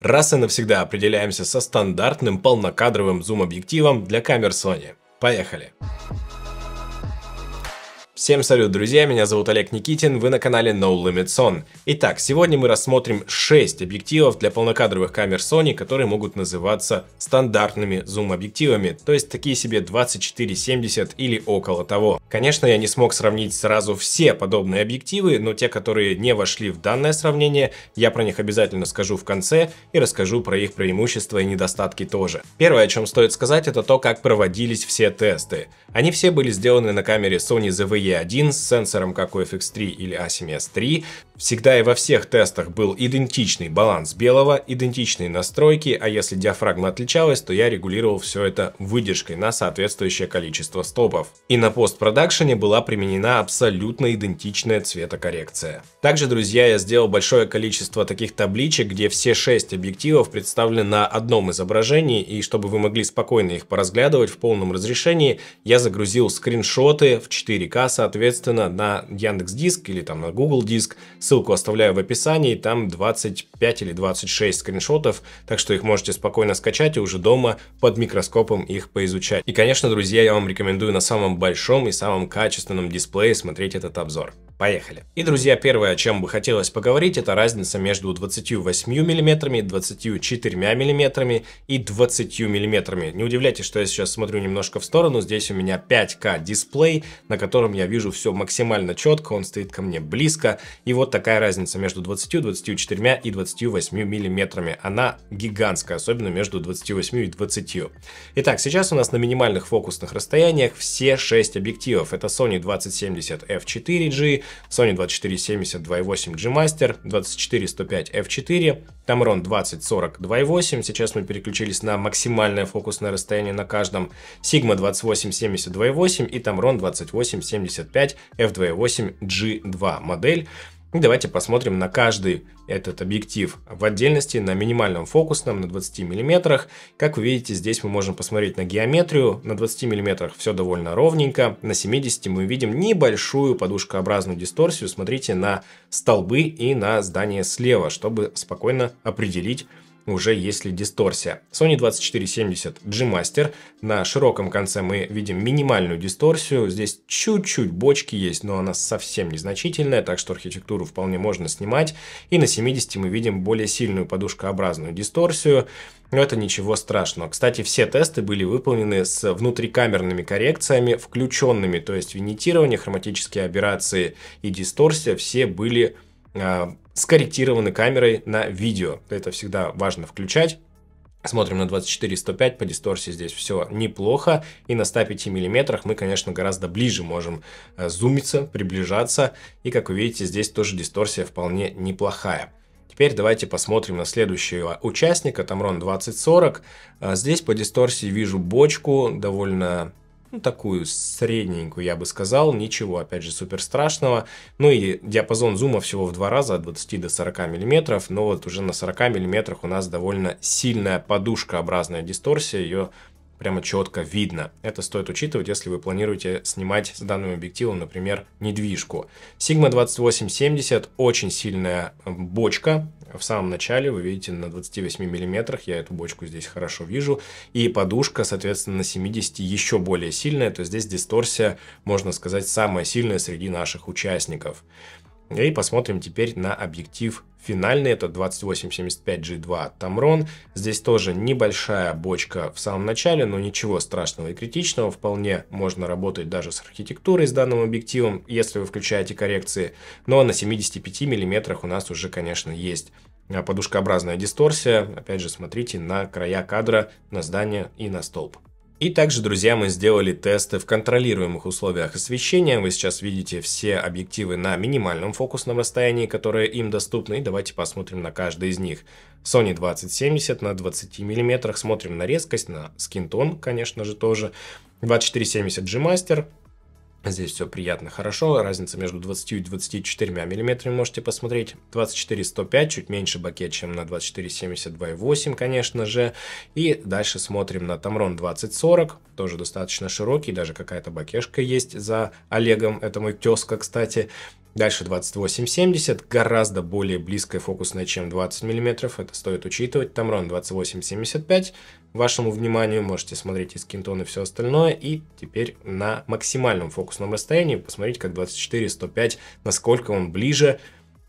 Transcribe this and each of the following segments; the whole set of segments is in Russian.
Раз и навсегда определяемся со стандартным полнокадровым зум-объективом для камер Sony. Поехали! Всем салют, друзья, меня зовут Олег Никитин, вы на канале No Limits Son. Итак, сегодня мы рассмотрим 6 объективов для полнокадровых камер Sony, которые могут называться стандартными зум-объективами, то есть такие себе 24-70 или около того. Конечно, я не смог сравнить сразу все подобные объективы, но те, которые не вошли в данное сравнение, я про них обязательно скажу в конце и расскажу про их преимущества и недостатки тоже. Первое, о чем стоит сказать, это то, как проводились все тесты. Они все были сделаны на камере Sony ZV-E E1 с сенсором как у FX3 или A7S3, Всегда и во всех тестах был идентичный баланс белого, идентичные настройки, а если диафрагма отличалась, то я регулировал все это выдержкой на соответствующее количество стопов. И на постпродакшене была применена абсолютно идентичная цветокоррекция. Также, друзья, я сделал большое количество таких табличек, где все 6 объективов представлены на одном изображении, и чтобы вы могли спокойно их поразглядывать в полном разрешении, я загрузил скриншоты в 4К, соответственно, на Яндекс Диск или там на Google Диск Ссылку оставляю в описании, там 25 или 26 скриншотов, так что их можете спокойно скачать и уже дома под микроскопом их поизучать. И, конечно, друзья, я вам рекомендую на самом большом и самом качественном дисплее смотреть этот обзор. Поехали. И, друзья, первое, о чем бы хотелось поговорить, это разница между 28 мм, 24 мм и 20 мм. Не удивляйтесь, что я сейчас смотрю немножко в сторону. Здесь у меня 5К дисплей, на котором я вижу все максимально четко, он стоит ко мне близко. И вот такая разница между 20, 24 и 28 мм. Она гигантская, особенно между 28 и 20. Итак, сейчас у нас на минимальных фокусных расстояниях все 6 объективов. Это Sony 2070 f4G, Sony 2470 2.8 G Master, 24105 F4, Tamron 2040 2.8, сейчас мы переключились на максимальное фокусное расстояние на каждом, Sigma 2870 2.8 и Tamron 2875 F2.8 G2 модель. Давайте посмотрим на каждый этот объектив в отдельности, на минимальном фокусном, на 20 мм. Как вы видите, здесь мы можем посмотреть на геометрию. На 20 мм все довольно ровненько. На 70 мы видим небольшую подушкообразную дисторсию. Смотрите на столбы и на здание слева, чтобы спокойно определить уже есть ли дисторсия. Sony 2470 G-Master. На широком конце мы видим минимальную дисторсию. Здесь чуть-чуть бочки есть, но она совсем незначительная, так что архитектуру вполне можно снимать. И на 70 мы видим более сильную подушкообразную дисторсию. Но это ничего страшного. Кстати, все тесты были выполнены с внутрикамерными коррекциями, включенными, то есть винитирование, хроматические операции и дисторсия все были а, скорректированы камерой на видео. Это всегда важно включать. Смотрим на 24 105 по дисторсии здесь все неплохо. И на 105 миллиметрах мы, конечно, гораздо ближе можем э, зумиться, приближаться. И, как вы видите, здесь тоже дисторсия вполне неплохая. Теперь давайте посмотрим на следующего участника, Tamron 2040. Э, здесь по дисторсии вижу бочку, довольно ну, такую средненькую, я бы сказал, ничего, опять же, супер страшного. Ну и диапазон зума всего в два раза, от 20 до 40 миллиметров, но вот уже на 40 миллиметрах у нас довольно сильная подушкообразная дисторсия, ее прямо четко видно. Это стоит учитывать, если вы планируете снимать с данным объективом, например, недвижку. Sigma 2870 очень сильная э, бочка, в самом начале, вы видите, на 28 миллиметрах, я эту бочку здесь хорошо вижу, и подушка, соответственно, на 70 еще более сильная, то есть здесь дисторсия, можно сказать, самая сильная среди наших участников. И посмотрим теперь на объектив финальный, это 2875G2 от Tamron. Здесь тоже небольшая бочка в самом начале, но ничего страшного и критичного, вполне можно работать даже с архитектурой, с данным объективом, если вы включаете коррекции. Но на 75 мм у нас уже, конечно, есть подушкообразная дисторсия. Опять же, смотрите на края кадра, на здание и на столб. И также, друзья, мы сделали тесты в контролируемых условиях освещения. Вы сейчас видите все объективы на минимальном фокусном расстоянии, которые им доступны. И давайте посмотрим на каждый из них. Sony 2070 на 20 мм. Смотрим на резкость, на скинтон, конечно же, тоже. 2470 G-Master, а здесь все приятно, хорошо. Разница между 20 и 24 миллиметрами можете посмотреть. 24-105, чуть меньше бакет, чем на 24-72,8, конечно же. И дальше смотрим на Tamron 2040, тоже достаточно широкий, даже какая-то бакешка есть за Олегом, это мой тезка, кстати. Дальше 2870, гораздо более близкая фокусная, чем 20 мм, это стоит учитывать. Тамрон 2875, вашему вниманию, можете смотреть и скинтон и все остальное. И теперь на максимальном фокусном расстоянии посмотреть как 24-105, насколько он ближе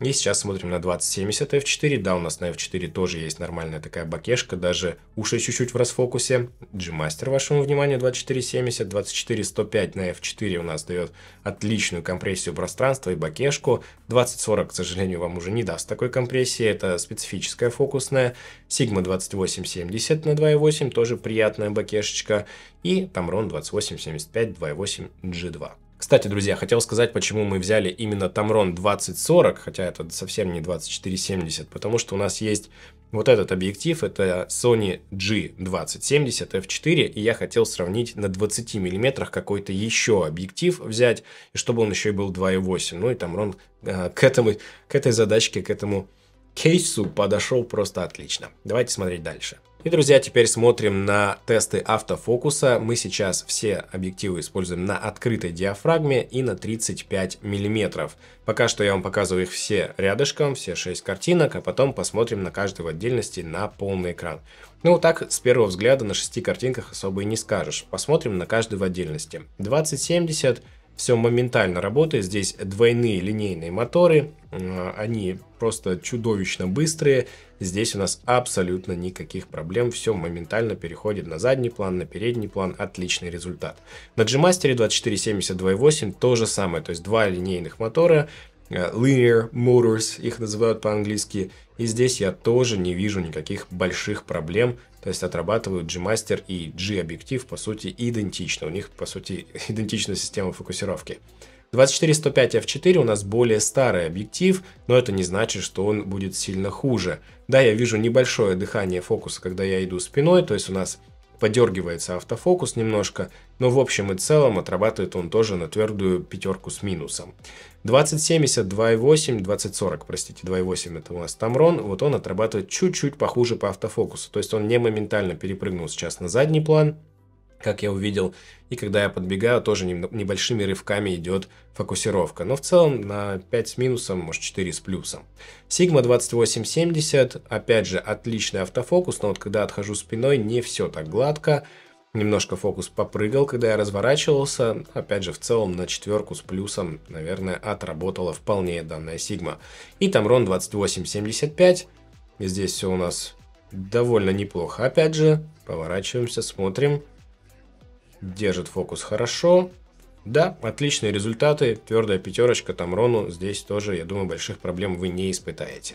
и сейчас смотрим на 2070 f4. Да, у нас на f4 тоже есть нормальная такая бакешка, даже уши чуть-чуть в расфокусе. G-Master, вашему вниманию, 2470, 24105 на f4 у нас дает отличную компрессию пространства и бакешку. 2040, к сожалению, вам уже не даст такой компрессии, это специфическая фокусная. Sigma 2870 на 2.8, тоже приятная бакешечка. И Tamron 2875 2.8 G2. Кстати, друзья, хотел сказать, почему мы взяли именно Tamron 2040, хотя это совсем не 2470, потому что у нас есть вот этот объектив, это Sony G2070 f4, и я хотел сравнить на 20 миллиметрах какой-то еще объектив взять, и чтобы он еще и был 2.8. Ну и Tamron э, а, к, этому, к этой задачке, к этому кейсу подошел просто отлично. Давайте смотреть дальше. И, друзья, теперь смотрим на тесты автофокуса. Мы сейчас все объективы используем на открытой диафрагме и на 35 мм. Пока что я вам показываю их все рядышком, все 6 картинок, а потом посмотрим на каждый в отдельности на полный экран. Ну, так, с первого взгляда на 6 картинках особо и не скажешь. Посмотрим на каждый в отдельности. 2070, все моментально работает. Здесь двойные линейные моторы, а, они просто чудовищно быстрые. Здесь у нас абсолютно никаких проблем, все моментально переходит на задний план, на передний план, отличный результат. На G-Master 2470 2.8 то же самое, то есть два линейных мотора, Э, linear Motors, их называют по-английски. И здесь я тоже не вижу никаких больших проблем. То есть отрабатывают G-Master и G-объектив, по сути, идентично. У них, по сути, идентичная система фокусировки. 24-105 f4 у нас более старый объектив, но это не значит, что он будет сильно хуже. Да, я вижу небольшое дыхание фокуса, когда я иду спиной, то есть у нас подергивается автофокус немножко, но в общем и целом отрабатывает он тоже на твердую пятерку с минусом. 2070, 2.8, 2040, простите, 2.8 это у нас Tamron, вот он отрабатывает чуть-чуть похуже по автофокусу, то есть он не моментально перепрыгнул сейчас на задний план, как я увидел. И когда я подбегаю, тоже небольшими рывками идет фокусировка. Но в целом на 5 с минусом, может 4 с плюсом. Sigma 2870, опять же, отличный автофокус, но вот когда отхожу спиной, не все так гладко. Немножко фокус попрыгал, когда я разворачивался. Опять же, в целом на четверку с плюсом, наверное, отработала вполне данная Sigma. И Tamron 2875. Здесь все у нас довольно неплохо. Опять же, поворачиваемся, смотрим держит фокус хорошо. Да, отличные результаты, твердая пятерочка Тамрону, здесь тоже, я думаю, больших проблем вы не испытаете.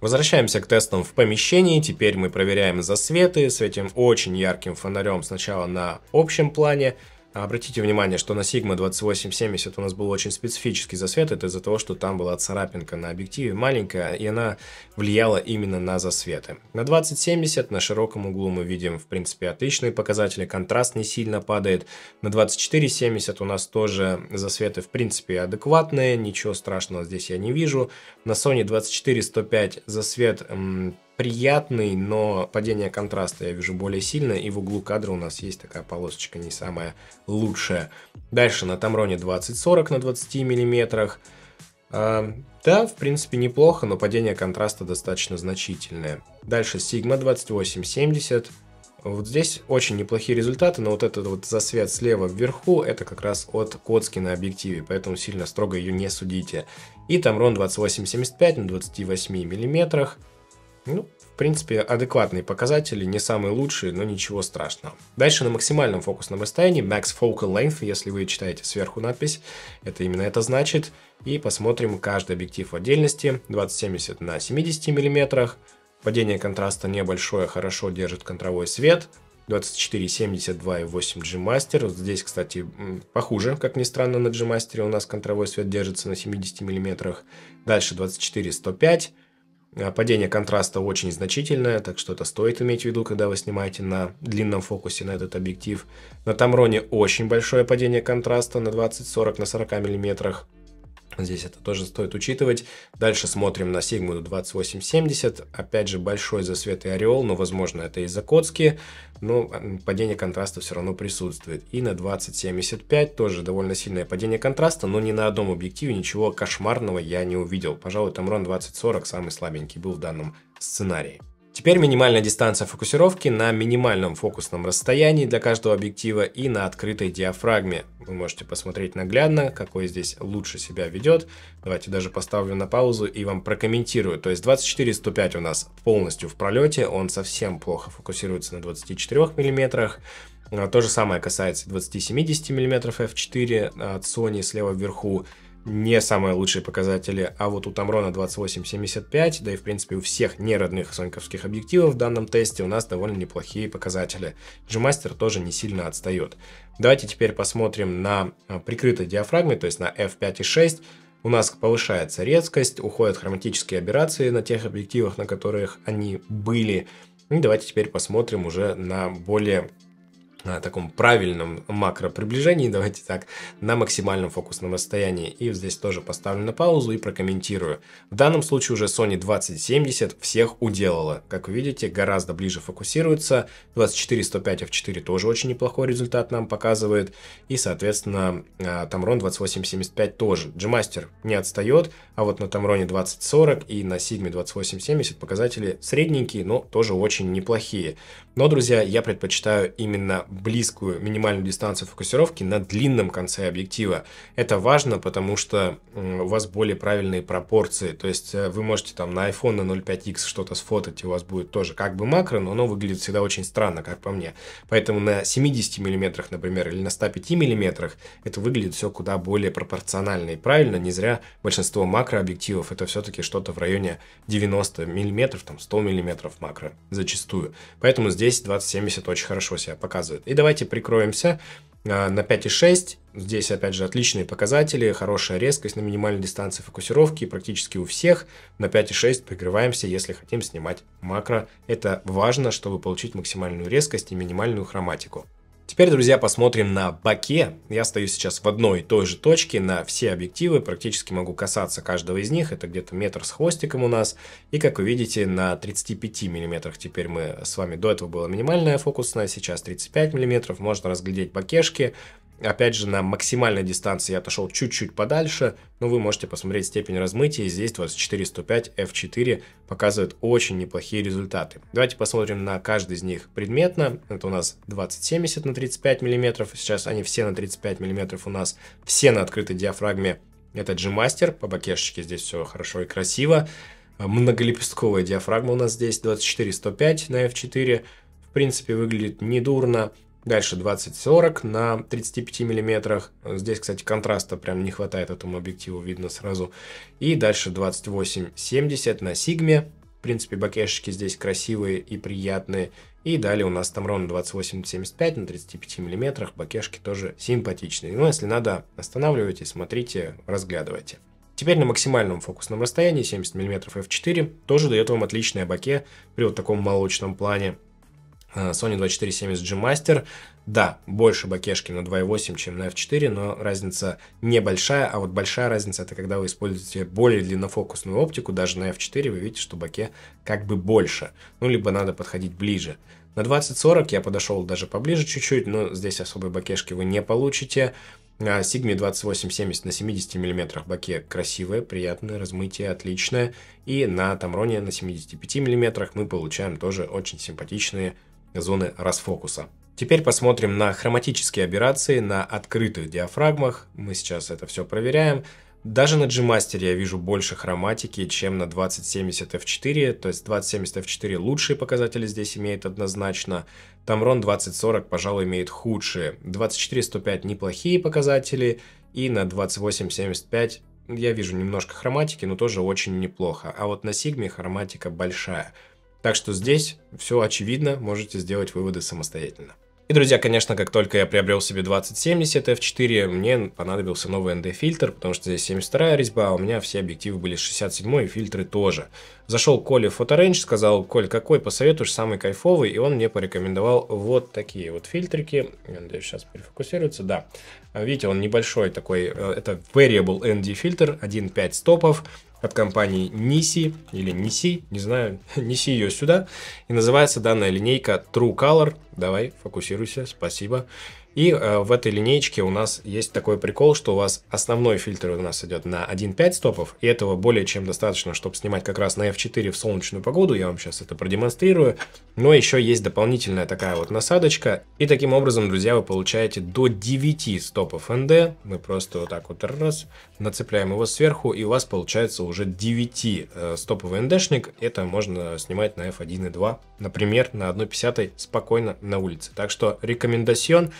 Возвращаемся к тестам в помещении, теперь мы проверяем засветы, светим очень ярким фонарем сначала на общем плане, Обратите внимание, что на Sigma 2870 у нас был очень специфический засвет. Это из-за того, что там была царапинка на объективе маленькая, и она влияла именно на засветы. На 2070 на широком углу мы видим, в принципе, отличные показатели. Контраст не сильно падает. На 2470 у нас тоже засветы, в принципе, адекватные. Ничего страшного здесь я не вижу. На Sony 24105 засвет приятный, но падение контраста я вижу более сильно, и в углу кадра у нас есть такая полосочка не самая лучшая. Дальше на Тамроне 20-40 на 20 миллиметрах. А, да, в принципе неплохо, но падение контраста достаточно значительное. Дальше Sigma 2870. Вот здесь очень неплохие результаты, но вот этот вот засвет слева вверху, это как раз от Коцки на объективе, поэтому сильно строго ее не судите. И Tamron 2875 на 28 миллиметрах. Ну, в принципе, адекватные показатели, не самые лучшие, но ничего страшного. Дальше на максимальном фокусном расстоянии, max focal length, если вы читаете сверху надпись, это именно это значит. И посмотрим каждый объектив в отдельности, 2070 на 70 мм, падение контраста небольшое, хорошо держит контровой свет, 24, 72 и 8 G-Master. Вот здесь, кстати, похуже, как ни странно, на G-Master у нас контровой свет держится на 70 мм. Дальше 24, 105, Э, падение контраста очень значительное, так что это стоит иметь в виду, когда вы снимаете на длинном фокусе на этот объектив. На Тамроне очень большое падение контраста на 20-40 на 40 миллиметрах здесь это тоже стоит учитывать. Дальше смотрим на Sigma 2870. Опять же, большой засвет и ореол, но, возможно, это из-за Коцки. Но падение контраста все равно присутствует. И на 2075 тоже довольно сильное падение контраста, но ни на одном объективе ничего кошмарного я не увидел. Пожалуй, Tamron 2040 самый слабенький был в данном сценарии. Теперь минимальная дистанция фокусировки на минимальном фокусном расстоянии для каждого объектива и на открытой диафрагме. Вы можете посмотреть наглядно, какой здесь лучше себя ведет. Давайте даже поставлю на паузу и вам прокомментирую. То есть 24-105 у нас полностью в пролете, он совсем плохо фокусируется на 24 миллиметрах. А, то же самое касается 20-70 мм f4 от Sony слева вверху не самые лучшие показатели, а вот у Тамрона 28-75, да и в принципе у всех неродных соньковских объективов в данном тесте у нас довольно неплохие показатели. G-Master тоже не сильно отстает. Давайте теперь посмотрим на а, прикрытой диафрагме, то есть на f5.6. У нас повышается резкость, уходят хроматические аберрации на тех объективах, на которых они были. И давайте теперь посмотрим уже на более на таком правильном макро приближении, давайте так, на максимальном фокусном расстоянии. И здесь тоже поставлю на паузу и прокомментирую. В данном случае уже Sony 2070 всех уделала. Как вы видите, гораздо ближе фокусируется. 24-105 f4 тоже очень неплохой результат нам показывает. И, соответственно, а, Tamron 2875 тоже. G-Master не отстает, а вот на Tamron 2040 и на Sigma 2870 показатели средненькие, но тоже очень неплохие. Но, друзья, я предпочитаю именно близкую минимальную дистанцию фокусировки на длинном конце объектива. Это важно, потому что у вас более правильные пропорции. То есть э, вы можете там на iPhone на 0.5x что-то сфотать, и у вас будет тоже как бы макро, но оно выглядит всегда очень странно, как по мне. Поэтому на 70 мм, например, или на 105 мм это выглядит все куда более пропорционально и правильно. Не зря большинство макрообъективов это все-таки что-то в районе 90 мм, там 100 мм макро зачастую. Поэтому здесь 2070 очень хорошо себя показывает работает. И давайте прикроемся а, на 5,6. Здесь, опять же, отличные показатели, хорошая резкость на минимальной дистанции фокусировки практически у всех. На 5,6 прикрываемся, если хотим снимать макро. Это важно, чтобы получить максимальную резкость и минимальную хроматику. Теперь, друзья, посмотрим на боке. Я стою сейчас в одной и той же точке на все объективы, практически могу касаться каждого из них, это где-то метр с хвостиком у нас. И как вы видите, на 35 миллиметрах теперь мы с вами, до этого была минимальная фокусная, сейчас 35 миллиметров, можно разглядеть бокешки, Опять же, на максимальной дистанции я отошел чуть-чуть подальше, но вы можете посмотреть степень размытия. Здесь 24-105 F4 показывает очень неплохие результаты. Давайте посмотрим на каждый из них предметно. Это у нас 2070 на 35 мм. Сейчас они все на 35 мм у нас, все на открытой диафрагме. Это G-Master, по бакешечке здесь все хорошо и красиво. Многолепестковая диафрагма у нас здесь 24-105 на F4. В принципе, выглядит недурно. Дальше 20-40 на 35 миллиметрах. Здесь, кстати, контраста прям не хватает этому объективу, видно сразу. И дальше 28-70 на сигме. В принципе, бакешечки здесь красивые и приятные. И далее у нас там 28-75 на 35 миллиметрах. Бакешки тоже симпатичные. Но ну, если надо, останавливайте, смотрите, разглядывайте. Теперь на максимальном фокусном расстоянии 70 мм f4 тоже дает вам отличное боке при вот таком молочном плане. Э, Sony 2470G Master. Да, больше бакешки на 2.8, чем на F4, но разница небольшая, а вот большая разница это когда вы используете более длиннофокусную оптику, даже на F4 вы видите, что баке как бы больше, ну либо надо подходить ближе. На 2040 я подошел даже поближе чуть-чуть, но здесь особой бакешки вы не получите. А Sigma 2870 на 70 мм баке красивое, приятное, размытие отличное. И на Тамроне на 75 мм мы получаем тоже очень симпатичные зоны расфокуса. Теперь посмотрим на хроматические операции на открытых диафрагмах. Мы сейчас это все проверяем. Даже на G-Master я вижу больше хроматики, чем на 2070 F4, то есть 2070 F4 лучшие показатели здесь имеет однозначно, Tamron 2040, пожалуй, имеет худшие, 24-105 неплохие показатели, и на 2875 я вижу немножко хроматики, но тоже очень неплохо, а вот на Sigma хроматика большая – так что здесь все очевидно, можете сделать выводы самостоятельно. И, друзья, конечно, как только я приобрел себе 2070 f4, мне понадобился новый ND-фильтр, потому что здесь 72 резьба, а у меня все объективы были 67 и фильтры тоже. Зашел Коле в фоторейндж, сказал, Коль, какой посоветуешь, самый кайфовый, и он мне порекомендовал вот такие вот фильтрики. Надеюсь, сейчас перефокусируется, да. Видите, он небольшой такой, э, это Variable ND-фильтр, 1.5 стопов, от компании Nisi или Nisi, не знаю, неси ее сюда. И называется данная линейка True Color. Давай, фокусируйся, спасибо. Спасибо. И э, в этой линейке у нас есть такой прикол, что у вас основной фильтр у нас идет на 1.5 стопов, и этого более чем достаточно, чтобы снимать как раз на f4 в солнечную погоду, я вам сейчас это продемонстрирую. Но еще есть дополнительная такая вот насадочка, и таким образом, друзья, вы получаете до 9 стопов ND. Мы просто вот так вот раз, нацепляем его сверху, и у вас получается уже 9 э, стоповый ND-шник. Это можно снимать на f1 и 2, например, на 1.50 спокойно на улице. Так что рекомендацион.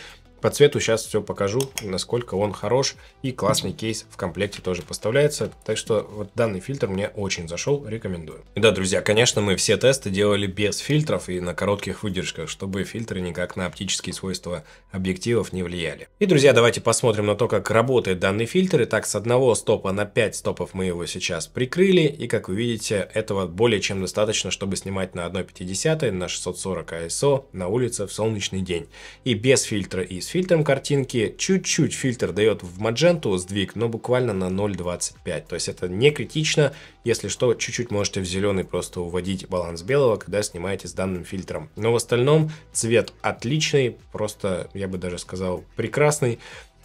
По цвету сейчас все покажу, насколько он хорош. И классный кейс в комплекте тоже поставляется. Так что вот данный фильтр мне очень зашел, рекомендую. И да, друзья, конечно, мы все тесты делали без фильтров и на коротких выдержках, чтобы фильтры никак на оптические свойства объективов не влияли. И, друзья, давайте посмотрим на то, как работает данный фильтр. Итак, с одного стопа на 5 стопов мы его сейчас прикрыли. И, как вы видите, этого более чем достаточно, чтобы снимать на 1,50, на 640 ISO, на улице в солнечный день. И без фильтра и с фильтром картинки. Чуть-чуть фильтр дает в Magento сдвиг, но буквально на 0.25. То есть это не критично. Если что, чуть-чуть можете в зеленый просто уводить баланс белого, когда снимаете с данным фильтром. Но в остальном цвет отличный, просто, я бы даже сказал, прекрасный.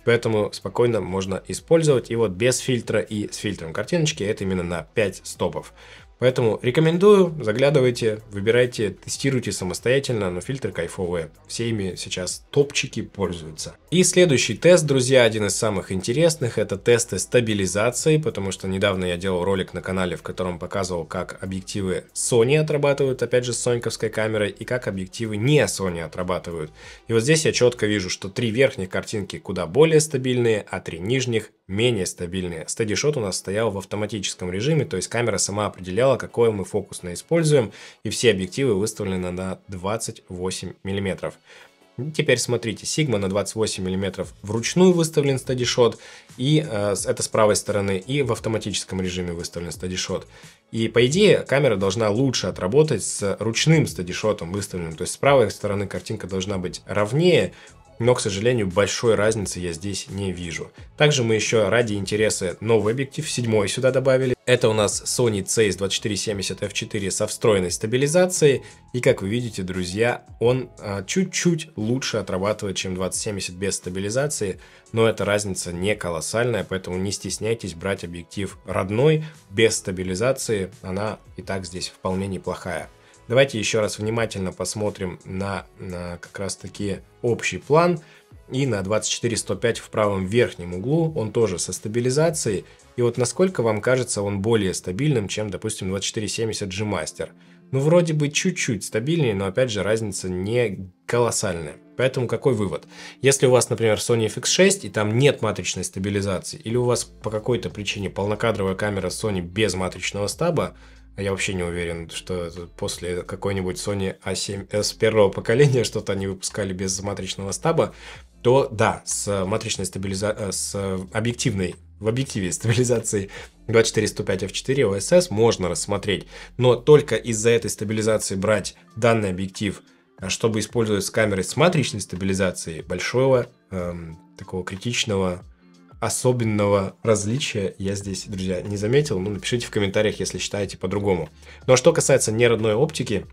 Поэтому спокойно можно использовать. И вот без фильтра и с фильтром картиночки это именно на 5 стопов. Поэтому рекомендую, заглядывайте, выбирайте, тестируйте самостоятельно, но фильтры кайфовые. Все ими сейчас топчики пользуются. И следующий тест, друзья, один из самых интересных, это тесты стабилизации, потому что недавно я делал ролик на канале, в котором показывал, как объективы Sony отрабатывают, опять же, с соньковской камерой, и как объективы не Sony отрабатывают. И вот здесь я четко вижу, что три верхних картинки куда более стабильные, а три нижних менее стабильные. Steady у нас стоял в автоматическом режиме, то есть камера сама определяла, какой мы фокусно используем, и все объективы выставлены на 28 мм. Теперь смотрите, Sigma на 28 мм вручную выставлен стадишот, и э, это с правой стороны, и в автоматическом режиме выставлен стадишот. И по идее камера должна лучше отработать с ручным стадишотом выставленным, то есть с правой стороны картинка должна быть ровнее, но, к сожалению, большой разницы я здесь не вижу. Также мы еще ради интереса новый объектив, седьмой сюда добавили. Это у нас Sony CS 2470 f4 со встроенной стабилизацией, и как вы видите, друзья, он а, чуть-чуть а, лучше отрабатывает, чем 2070 без стабилизации, но эта разница не колоссальная, поэтому не стесняйтесь брать объектив родной, без стабилизации, она и так здесь вполне неплохая. Давайте еще раз внимательно посмотрим на, на как раз таки общий план. И на 24-105 в правом верхнем углу он тоже со стабилизацией. И вот насколько вам кажется он более стабильным, чем, допустим, 24-70 G-Master. Ну, вроде бы чуть-чуть стабильнее, но опять же разница не колоссальная. Поэтому какой вывод? Если у вас, например, Sony FX6 и там нет матричной стабилизации, или у вас по какой-то причине полнокадровая камера Sony без матричного стаба, а я вообще не уверен, что после какой-нибудь Sony A7S э, первого поколения что-то они выпускали без матричного стаба, то да, с матричной стабилизацией, э, с объективной в объективе стабилизации 24-105 f4 OSS можно рассмотреть, но только из-за этой стабилизации брать данный объектив, а чтобы использовать с камерой с матричной стабилизацией большого эм, такого критичного особенного различия я здесь, друзья, не заметил. Ну, напишите в комментариях, если считаете по-другому. Ну, а что касается неродной оптики,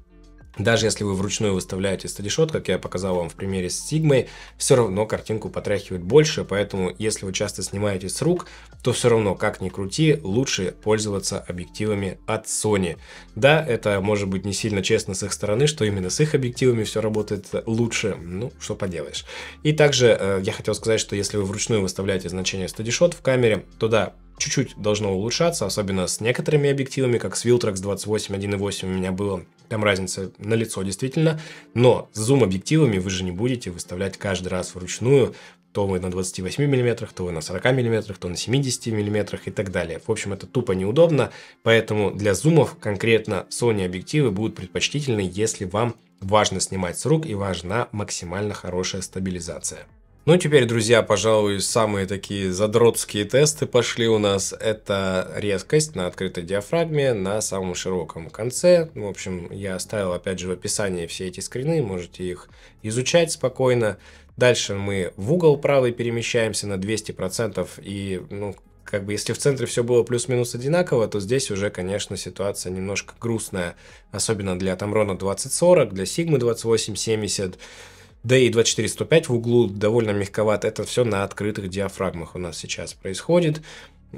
даже если вы вручную выставляете стадишот, как я показал вам в примере с Сигмой, все равно картинку потряхивает больше, поэтому если вы часто снимаете с рук, то все равно, как ни крути, лучше пользоваться объективами от Sony. Да, это может быть не сильно честно с их стороны, что именно с их объективами все работает лучше, ну, что поделаешь. И также э, я хотел сказать, что если вы вручную выставляете значение SteadyShot в камере, то да, чуть-чуть должно улучшаться, особенно с некоторыми объективами, как с Viltrax 28 1.8 у меня было. Там разница на лицо действительно, но с зум-объективами вы же не будете выставлять каждый раз вручную, то вы на 28 мм, то вы на 40 мм, то на 70 мм и так далее. В общем, это тупо неудобно, поэтому для зумов конкретно Sony объективы будут предпочтительны, если вам важно снимать с рук и важна максимально хорошая стабилизация. Ну, теперь, друзья, пожалуй, самые такие задротские тесты пошли у нас. Это резкость на открытой диафрагме на самом широком конце. В общем, я оставил, опять же, в описании все эти скрины, можете их изучать спокойно. Дальше мы в угол правый перемещаемся на 200%, и, ну, как бы если в центре все было плюс-минус одинаково, то здесь уже, конечно, ситуация немножко грустная, особенно для Тамрона 2040, для Сигмы 2870, да и 2405 в углу довольно мягковат, это все на открытых диафрагмах у нас сейчас происходит.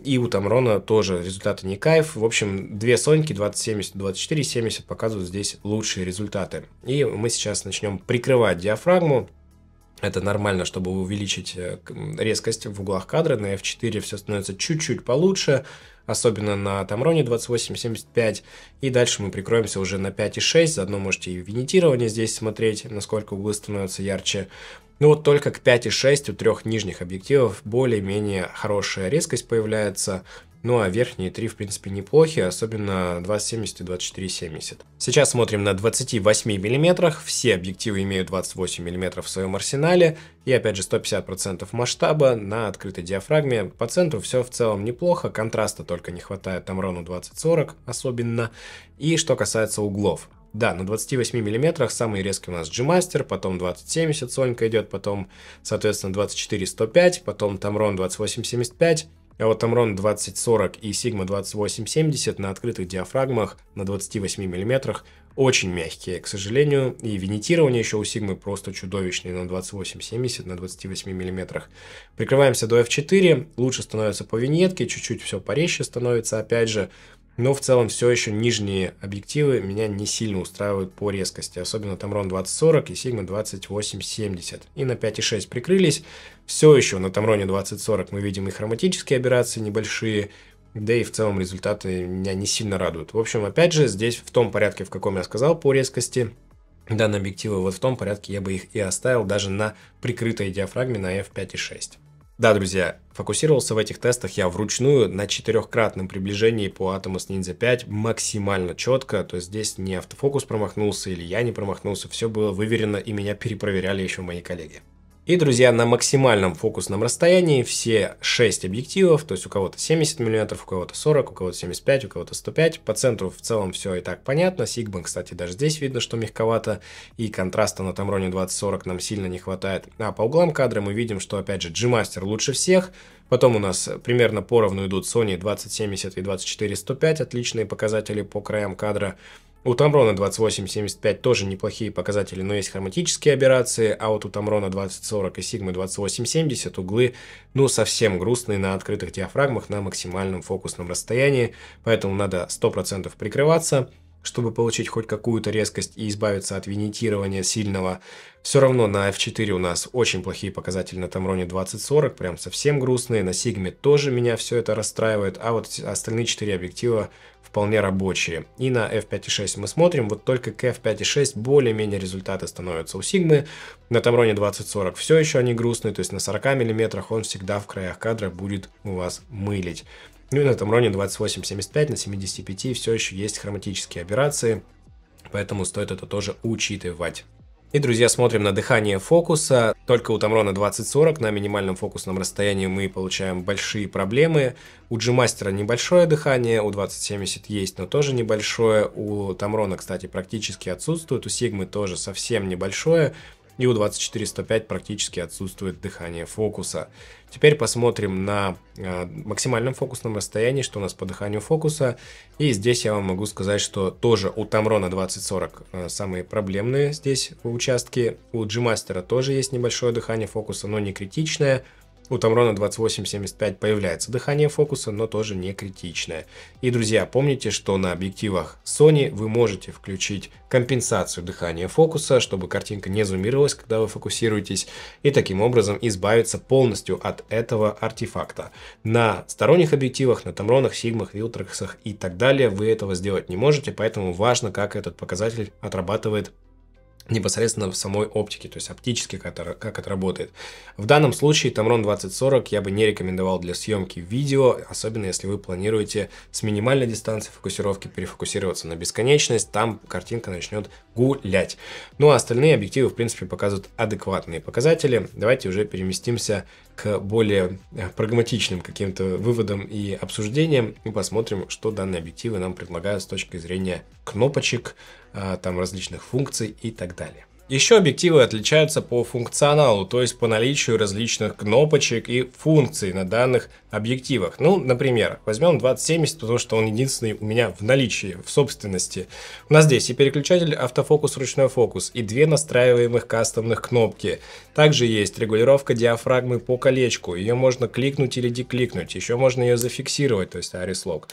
И у Тамрона тоже результаты не кайф. В общем, две Соньки 2070, 2470 показывают здесь лучшие результаты. И мы сейчас начнем прикрывать диафрагму. Это нормально, чтобы увеличить э, резкость в углах кадра. На F4 все становится чуть-чуть получше, особенно на Tamron 75 И дальше мы прикроемся уже на 5.6. Заодно можете и винитирование здесь смотреть, насколько углы становятся ярче. Ну вот только к 5.6 у трех нижних объективов более-менее хорошая резкость появляется. Ну а верхние три, в принципе, неплохи, особенно 2070 и 2470. Сейчас смотрим на 28 мм, все объективы имеют 28 мм в своем арсенале, и опять же 150% масштаба на открытой диафрагме. По центру все в целом неплохо, контраста только не хватает там Рону 2040 особенно. И что касается углов, да, на 28 мм самый резкий у нас G-Master, потом 2070 Сонька идет, потом, соответственно, 24-105, потом Tamron 2875, а вот Элотомрон 2040 и Sigma 2870 на открытых диафрагмах на 28 мм очень мягкие, к сожалению, и винитирование еще у Sigma просто чудовищное на 28-70 на 28 мм. Прикрываемся до F4, лучше становится по виньетке, чуть-чуть все порезче становится опять же, но в целом все еще нижние объективы меня не сильно устраивают по резкости. Особенно Tamron 2040 и Sigma 2870. И на 5.6 прикрылись. Все еще на Tamron 2040 мы видим и хроматические операции небольшие, да и в целом результаты меня не сильно радуют. В общем, опять же, здесь в том порядке, в каком я сказал по резкости, данные объективы вот в том порядке я бы их и оставил даже на прикрытой диафрагме на f5.6. Да, друзья, фокусировался в этих тестах я вручную на четырехкратном приближении по Atomos Ninja 5 максимально четко, то есть здесь не автофокус промахнулся или я не промахнулся, все было выверено и меня перепроверяли еще мои коллеги. И, друзья, на максимальном фокусном расстоянии все 6 объективов, то есть у кого-то 70 мм, у кого-то 40, у кого-то 75, у кого-то 105. По центру в целом все и так понятно. Sigma, кстати, даже здесь видно, что мягковато, и контраста на 20-40 нам сильно не хватает. А по углам кадра мы видим, что, опять же, G-Master лучше всех, Потом у нас примерно поровну идут Sony 2070 и 2405, отличные показатели по краям кадра. У Тамрона 28.75 тоже неплохие показатели, но есть хроматические аберрации, а вот у Тамрона 20.40 и Сигмы 28.70 углы ну совсем грустные на открытых диафрагмах на максимальном фокусном расстоянии, поэтому надо 100% прикрываться чтобы получить хоть какую-то резкость и избавиться от винитирования сильного. Все равно на F4 у нас очень плохие показатели на Тамроне 2040, прям совсем грустные. На Сигме тоже меня все это расстраивает, а вот остальные 4 объектива вполне рабочие. И на F5.6 мы смотрим, вот только к F5.6 более-менее результаты становятся у Sigma. На Tamron 2040 все еще они грустные, то есть на 40 мм он всегда в краях кадра будет у вас мылить. Ну и на Tamron 2875 на 75 все еще есть хроматические операции, поэтому стоит это тоже учитывать. И, друзья, смотрим на дыхание фокуса. Только у Тамрона 20-40 на минимальном фокусном расстоянии мы получаем большие проблемы. У Джимастера небольшое дыхание, у 2070 есть, но тоже небольшое. У Тамрона, кстати, практически отсутствует. У Сигмы тоже совсем небольшое и у 2405 практически отсутствует дыхание фокуса. Теперь посмотрим на э, максимальном фокусном расстоянии, что у нас по дыханию фокуса. И здесь я вам могу сказать, что тоже у Tamron 2040 э, самые проблемные здесь участки. У g Masterа тоже есть небольшое дыхание фокуса, но не критичное. У Тамрона 28-75 появляется дыхание фокуса, но тоже не критичное. И, друзья, помните, что на объективах Sony вы можете включить компенсацию дыхания фокуса, чтобы картинка не зумировалась, когда вы фокусируетесь, и таким образом избавиться полностью от этого артефакта. На сторонних объективах, на Тамронах, Сигмах, Вилтрексах и так далее вы этого сделать не можете, поэтому важно, как этот показатель отрабатывает непосредственно в самой оптике, то есть оптически как это, как это работает. В данном случае Tamron 2040 я бы не рекомендовал для съемки видео, особенно если вы планируете с минимальной дистанции фокусировки перефокусироваться на бесконечность, там картинка начнет гулять. Ну а остальные объективы в принципе показывают адекватные показатели. Давайте уже переместимся к более э, прагматичным каким-то выводам и обсуждениям и посмотрим, что данные объективы нам предлагают с точки зрения кнопочек, а, там различных функций и так далее. Еще объективы отличаются по функционалу, то есть по наличию различных кнопочек и функций на данных объективах. Ну, например, возьмем 2070, потому что он единственный у меня в наличии, в собственности. У нас здесь и переключатель автофокус, ручной фокус, и две настраиваемых кастомных кнопки. Также есть регулировка диафрагмы по колечку, ее можно кликнуть или декликнуть, еще можно ее зафиксировать, то есть Aris Log.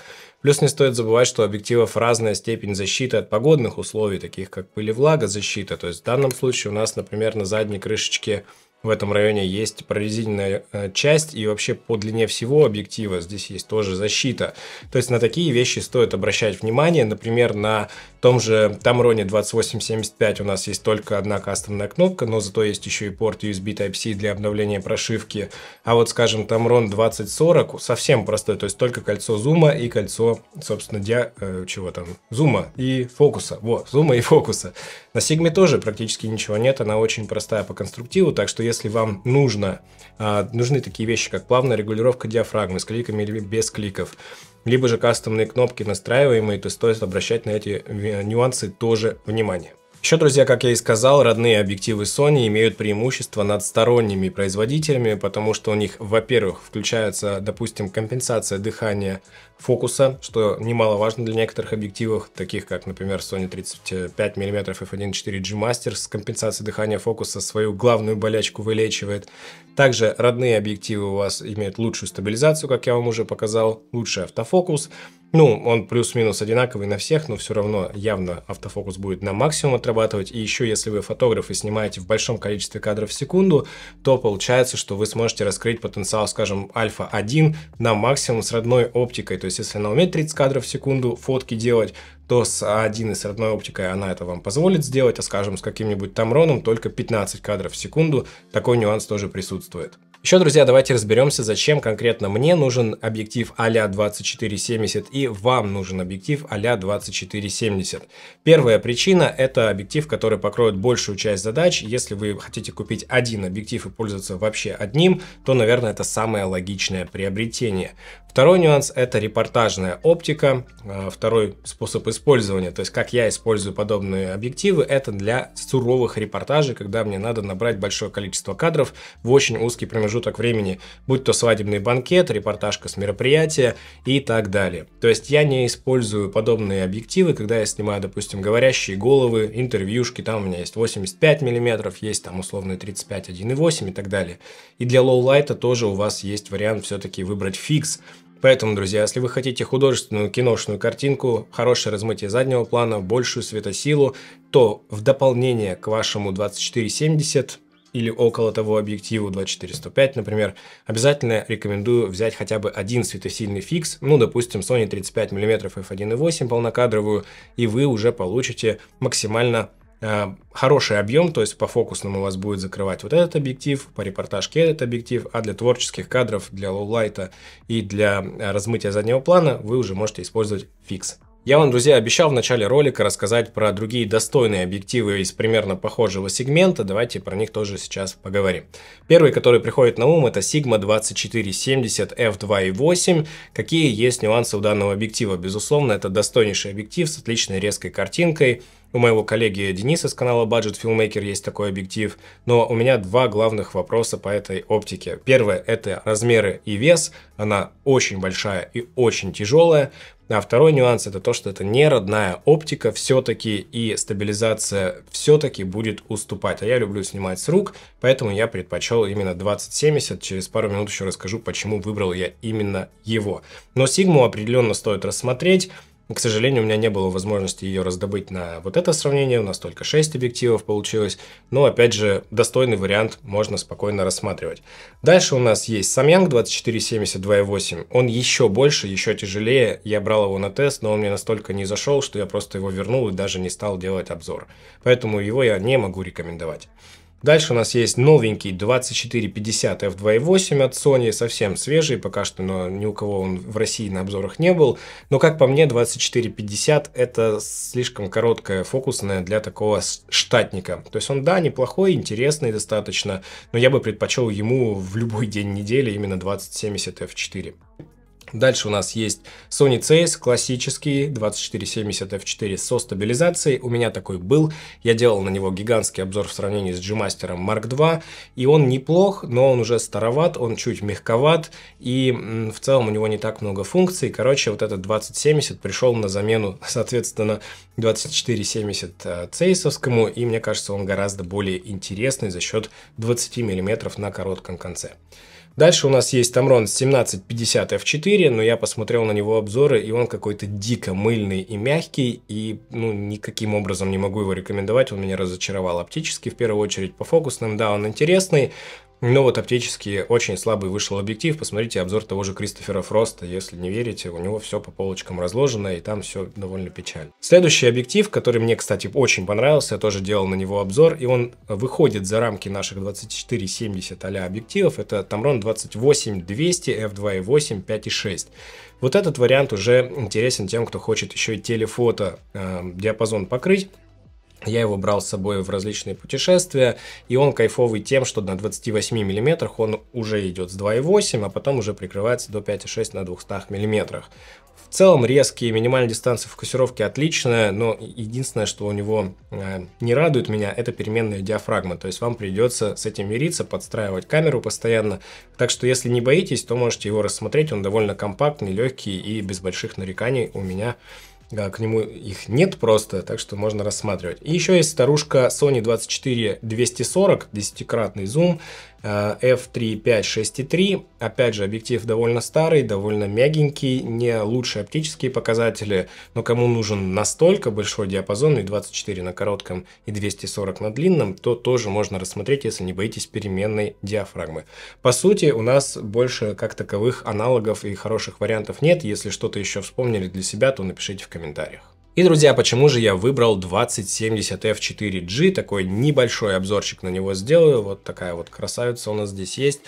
Плюс не стоит забывать, что у объективов разная степень защиты от погодных условий, таких как пыль влага защита, то есть в данном случае у нас, например, на задней крышечке в этом районе есть прорезиненная э, часть и вообще по длине всего объектива здесь есть тоже защита. То есть на такие вещи стоит обращать внимание. Например, на том же Tamron 2875 у нас есть только одна кастомная кнопка, но зато есть еще и порт USB Type-C для обновления прошивки. А вот, скажем, Tamron 2040 совсем простой, то есть только кольцо зума и кольцо, собственно, диа... Э, чего там? Зума и фокуса. Вот, зума и фокуса. На Sigma тоже практически ничего нет, она очень простая по конструктиву, так что если вам нужно, а, нужны такие вещи, как плавная регулировка диафрагмы с кликами или без кликов, либо же кастомные кнопки настраиваемые, то стоит обращать на эти э, нюансы тоже внимание. Еще, друзья, как я и сказал, родные объективы Sony имеют преимущество над сторонними производителями, потому что у них, во-первых, включается, допустим, компенсация дыхания фокуса, что немаловажно для некоторых объективов, таких как, например, Sony 35 мм f1.4 G Master с компенсацией дыхания фокуса свою главную болячку вылечивает. Также родные объективы у вас имеют лучшую стабилизацию, как я вам уже показал, лучший автофокус. Ну, он плюс-минус одинаковый на всех, но все равно явно автофокус будет на максимум отрабатывать. И еще, если вы фотограф и снимаете в большом количестве кадров в секунду, то получается, что вы сможете раскрыть потенциал, скажем, альфа-1 на максимум с родной оптикой. То есть, если она умеет 30 кадров в секунду фотки делать, то с А1 и с родной оптикой она это вам позволит сделать, а скажем, с каким-нибудь Тамроном только 15 кадров в секунду, такой нюанс тоже присутствует. Еще, друзья, давайте разберемся, зачем конкретно мне нужен объектив а-ля 2470 и вам нужен объектив а-ля 2470. Первая причина – это объектив, который покроет большую часть задач. Если вы хотите купить один объектив и пользоваться вообще одним, то, наверное, это самое логичное приобретение. Второй нюанс – это репортажная оптика. А, второй способ использования, то есть как я использую подобные объективы, это для суровых репортажей, когда мне надо набрать большое количество кадров в очень узкий промежуток времени, будь то свадебный банкет, репортажка с мероприятия и так далее. То есть я не использую подобные объективы, когда я снимаю, допустим, говорящие головы, интервьюшки, там у меня есть 85 мм, есть там условные 35, 1,8 и так далее. И для лоу-лайта тоже у вас есть вариант все-таки выбрать фикс – Поэтому, друзья, если вы хотите художественную киношную картинку, хорошее размытие заднего плана, большую светосилу, то в дополнение к вашему 2470 или около того объективу 2405, например, обязательно рекомендую взять хотя бы один светосильный фикс, ну, допустим, Sony 35 мм f1.8 полнокадровую, и вы уже получите максимально Э, хороший объем, то есть по фокусному у вас будет закрывать вот этот объектив, по репортажке этот объектив, а для творческих кадров, для лоулайта и для э, размытия заднего плана вы уже можете использовать фикс. Я вам, друзья, обещал в начале ролика рассказать про другие достойные объективы из примерно похожего сегмента. Давайте про них тоже сейчас поговорим. Первый, который приходит на ум, это Sigma 2470 f2.8. Какие есть нюансы у данного объектива? Безусловно, это достойнейший объектив с отличной резкой картинкой, у моего коллеги Дениса с канала Budget Filmmaker есть такой объектив, но у меня два главных вопроса по этой оптике. Первое – это размеры и вес, она очень большая и очень тяжелая, а второй нюанс это то, что это не родная оптика все-таки и стабилизация все-таки будет уступать. А я люблю снимать с рук, поэтому я предпочел именно 2070. Через пару минут еще расскажу, почему выбрал я именно его. Но Sigma определенно стоит рассмотреть. К сожалению, у меня не было возможности ее раздобыть на вот это сравнение, у нас только 6 объективов получилось, но опять же достойный вариант можно спокойно рассматривать. Дальше у нас есть Samyang 24 28 он еще больше, еще тяжелее, я брал его на тест, но он мне настолько не зашел, что я просто его вернул и даже не стал делать обзор, поэтому его я не могу рекомендовать. Дальше у нас есть новенький 2450 f2.8 от Sony, совсем свежий, пока что но ни у кого он в России на обзорах не был. Но как по мне, 2450 это слишком короткая фокусная для такого штатника. То есть он, да, неплохой, интересный достаточно, но я бы предпочел ему в любой день недели именно 2070 f4. Дальше у нас есть Sony CS классический 2470 F4 со стабилизацией. У меня такой был. Я делал на него гигантский обзор в сравнении с G-Master Mark II. И он неплох, но он уже староват, он чуть мягковат. И в целом у него не так много функций. Короче, вот этот 2070 пришел на замену, соответственно, 2470 э, цейсовскому. И мне кажется, он гораздо более интересный за счет 20 мм на коротком конце. Дальше у нас есть Tamron 1750 F4, но я посмотрел на него обзоры, и он какой-то дико мыльный и мягкий, и ну, никаким образом не могу его рекомендовать, он меня разочаровал оптически, в первую очередь по фокусным, да, он интересный, ну вот оптически очень слабый вышел объектив. Посмотрите обзор того же Кристофера Фроста. Если не верите, у него все по полочкам разложено, и там все довольно печально. Следующий объектив, который мне, кстати, очень понравился, я тоже делал на него обзор, и он выходит за рамки наших 24-70 а объективов. Это Tamron 28-200 f2.8 5.6. Вот этот вариант уже интересен тем, кто хочет еще и телефото э, диапазон покрыть. Я его брал с собой в различные путешествия, и он кайфовый тем, что на 28 миллиметрах он уже идет с 2,8, а потом уже прикрывается до 5,6 на 200 миллиметрах. В целом резкие, минимальные дистанции фокусировки отличная, но единственное, что у него э, не радует меня, это переменная диафрагма. То есть вам придется с этим мириться, подстраивать камеру постоянно. Так что если не боитесь, то можете его рассмотреть. Он довольно компактный, легкий и без больших нареканий у меня Э, к нему их нет просто, так что можно рассматривать. И еще есть старушка Sony 24 240, 10-кратный зум, f3 5 6.3. Опять же, объектив довольно старый, довольно мягенький, не лучшие оптические показатели, но кому нужен настолько большой диапазон, и 24 на коротком и 240 на длинном, то тоже можно рассмотреть, если не боитесь переменной диафрагмы. По сути, у нас больше как таковых аналогов и хороших вариантов нет. Если что-то еще вспомнили для себя, то напишите в комментариях. И, друзья, почему же я выбрал 2070F4G, такой небольшой обзорчик на него сделаю, вот такая вот красавица у нас здесь есть.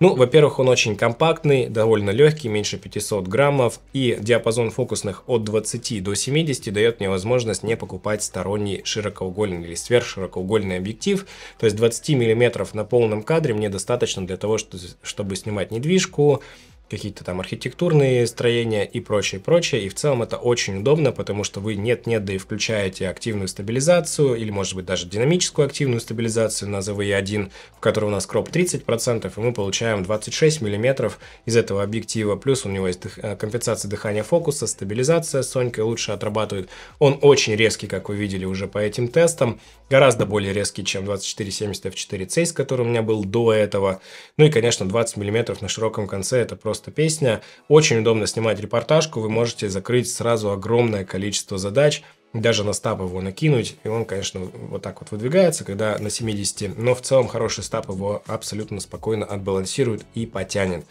Ну, во-первых, он очень компактный, довольно легкий, меньше 500 граммов, и диапазон фокусных от 20 до 70 дает мне возможность не покупать сторонний широкоугольный или сверхширокоугольный объектив, то есть 20 миллиметров на полном кадре мне достаточно для того, чтобы снимать недвижку, какие-то там архитектурные строения и прочее, прочее. И в целом это очень удобно, потому что вы нет-нет, да и включаете активную стабилизацию или, может быть, даже динамическую активную стабилизацию на ZVE1, в которой у нас кроп 30%, и мы получаем 26 мм из этого объектива. Плюс у него есть э, компенсация дыхания фокуса, стабилизация Сонька лучше отрабатывает. Он очень резкий, как вы видели уже по этим тестам, гораздо более резкий, чем 24-70 f4c, который у меня был до этого. Ну и, конечно, 20 мм на широком конце это просто просто песня. Очень удобно снимать репортажку, вы можете закрыть сразу огромное количество задач, даже на стап его накинуть, и он, конечно, вот так вот выдвигается, когда на 70, но в целом хороший стап его абсолютно спокойно отбалансирует и потянет.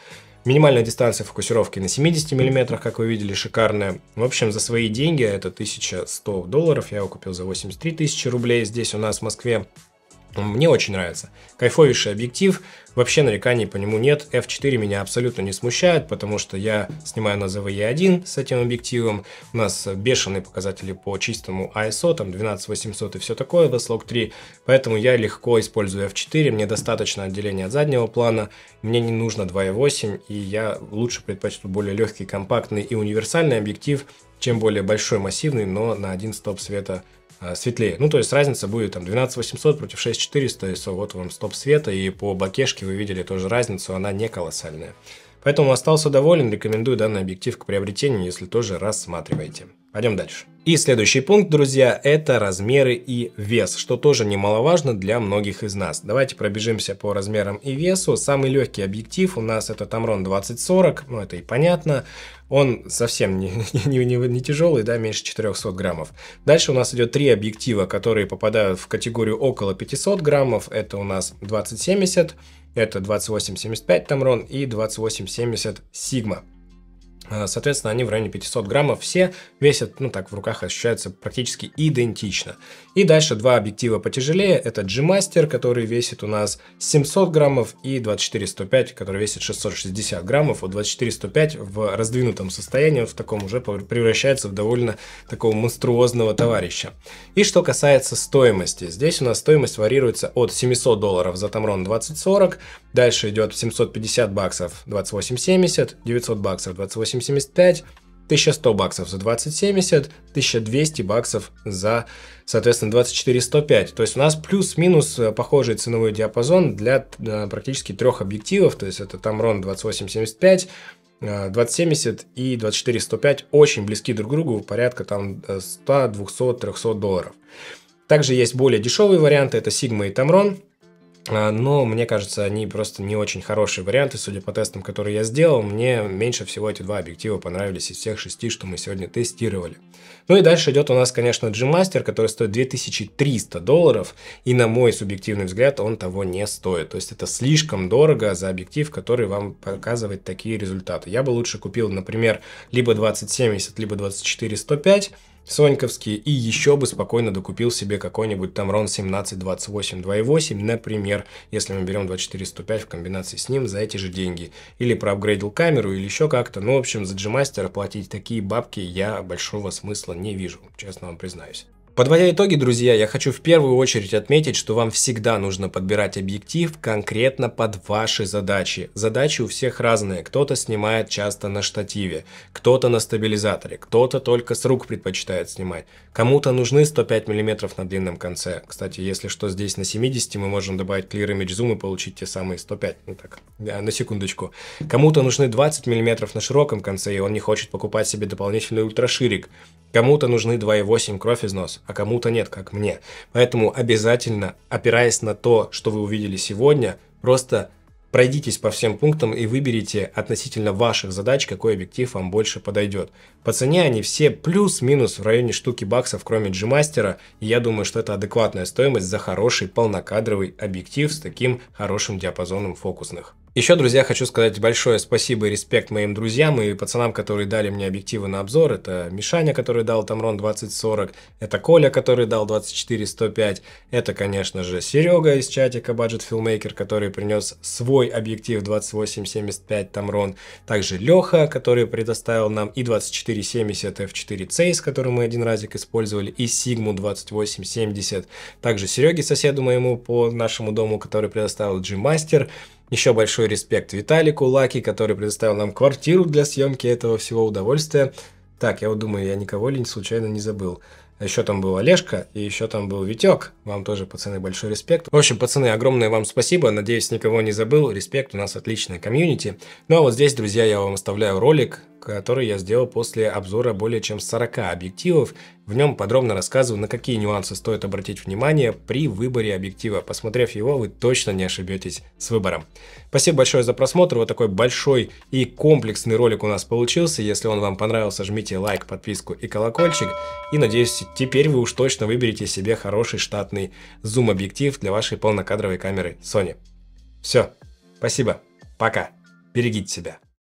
Минимальная дистанция фокусировки на 70 мм, как вы видели, шикарная. В общем, за свои деньги, а это 1100 долларов, я его купил за 83 тысячи рублей здесь у нас в Москве. Ну, мне очень нравится. Кайфовейший объектив, вообще нареканий по нему нет. F4 меня абсолютно не смущает, потому что я снимаю на ZV-E1 с этим объективом. У нас бешеные показатели по чистому ISO, там 12800 и все такое в s 3. Поэтому я легко использую F4, мне достаточно отделения от заднего плана, мне не нужно 2.8, и я лучше предпочту более легкий, компактный и универсальный объектив, чем более большой, массивный, но на один стоп света Э, светлее. Ну, то есть разница будет там 12800 против 6400, и вот вам стоп света, и по бакешке вы видели тоже разницу, она не колоссальная. Поэтому остался доволен, рекомендую данный объектив к приобретению, если тоже рассматриваете. Пойдем дальше. И следующий пункт, друзья, это размеры и вес, что тоже немаловажно для многих из нас. Давайте пробежимся по размерам и весу. Самый легкий объектив у нас это Tamron 2040, ну это и понятно. Он совсем не, не, не, не тяжелый, да, меньше 400 граммов. Дальше у нас идет три объектива, которые попадают в категорию около 500 граммов. Это у нас 2070, это 2875 Tamron и 2870 Sigma. А, соответственно, они в районе 500 граммов все весят, ну так, в руках ощущаются практически идентично. И дальше два объектива потяжелее. Это G-Master, который весит у нас 700 граммов, и 24-105, который весит 660 граммов. Вот 24-105 в раздвинутом состоянии, он в таком уже превращается в довольно такого монструозного товарища. И что касается стоимости. Здесь у нас стоимость варьируется от 700 долларов за Tamron 2040, дальше идет 750 баксов 2870, 900 баксов 28 875, 1100 баксов за 2070, 1200 баксов за, соответственно, 24105. То есть у нас плюс-минус э, похожий ценовой диапазон для э, практически трех объективов, то есть это Tamron 2875, 2070 и 24105 очень близки друг к другу, порядка там 100, 200, 300 долларов. Также есть более дешевые варианты, это Sigma и Tamron. А, но мне кажется, они просто не очень хорошие варианты, судя по тестам, которые я сделал, мне меньше всего эти два объектива понравились из всех шести, что мы сегодня тестировали. Ну и дальше идет у нас, конечно, G-Master, который стоит 2300 долларов, и на мой субъективный взгляд он того не стоит, то есть это слишком дорого за объектив, который вам показывает такие результаты. Я бы лучше купил, например, либо 2070, либо 2405, соньковские, и еще бы спокойно докупил себе какой-нибудь там RON 1728 2.8, например, если мы берем 2405 в комбинации с ним за эти же деньги. Или проапгрейдил камеру, или еще как-то. Ну, в общем, за g платить такие бабки я большого смысла не вижу, честно вам признаюсь. Подводя итоги, друзья, я хочу в первую очередь отметить, что вам всегда нужно подбирать объектив конкретно под ваши задачи. Задачи у всех разные. Кто-то снимает часто на штативе, кто-то на стабилизаторе, кто-то только с рук предпочитает снимать. Кому-то нужны 105 мм на длинном конце. Кстати, если что, здесь на 70 мы можем добавить clear image zoom и получить те самые 105. Ну так, на секундочку. Кому-то нужны 20 мм на широком конце, и он не хочет покупать себе дополнительный ультраширик. Кому-то нужны 2,8 кровь из а кому-то нет, как мне. Поэтому обязательно, опираясь на то, что вы увидели сегодня, просто пройдитесь по всем пунктам и выберите относительно ваших задач, какой объектив вам больше подойдет. По цене они все плюс-минус в районе штуки баксов, кроме G-Master, и я думаю, что это адекватная стоимость за хороший полнокадровый объектив с таким хорошим диапазоном фокусных. Еще, друзья, хочу сказать большое спасибо и респект моим друзьям и пацанам, которые дали мне объективы на обзор. Это Мишаня, который дал Тамрон 2040, это Коля, который дал 24105, это, конечно же, Серега из чатика Budget Filmmaker, который принес свой объектив 2875 Тамрон, также Леха, который предоставил нам и 2470 f4 Zeiss, который мы один разик использовали, и Sigma 2870, также Сереге, соседу моему по нашему дому, который предоставил G-Master, еще большой респект Виталику Лаки, который предоставил нам квартиру для съемки этого всего удовольствия. Так, я вот думаю, я никого ли случайно не забыл. А еще там был Олежка, и еще там был Витек. Вам тоже, пацаны, большой респект. В общем, пацаны, огромное вам спасибо. Надеюсь, никого не забыл. Респект, у нас отличная комьюнити. Ну а вот здесь, друзья, я вам оставляю ролик который я сделал после обзора более чем 40 объективов. В нем подробно рассказываю, на какие нюансы стоит обратить внимание при выборе объектива. Посмотрев его, вы точно не ошибетесь с выбором. Спасибо большое за просмотр. Вот такой большой и комплексный ролик у нас получился. Если он вам понравился, жмите лайк, подписку и колокольчик. И надеюсь, теперь вы уж точно выберете себе хороший штатный зум-объектив для вашей полнокадровой камеры Sony. Все. Спасибо. Пока. Берегите себя.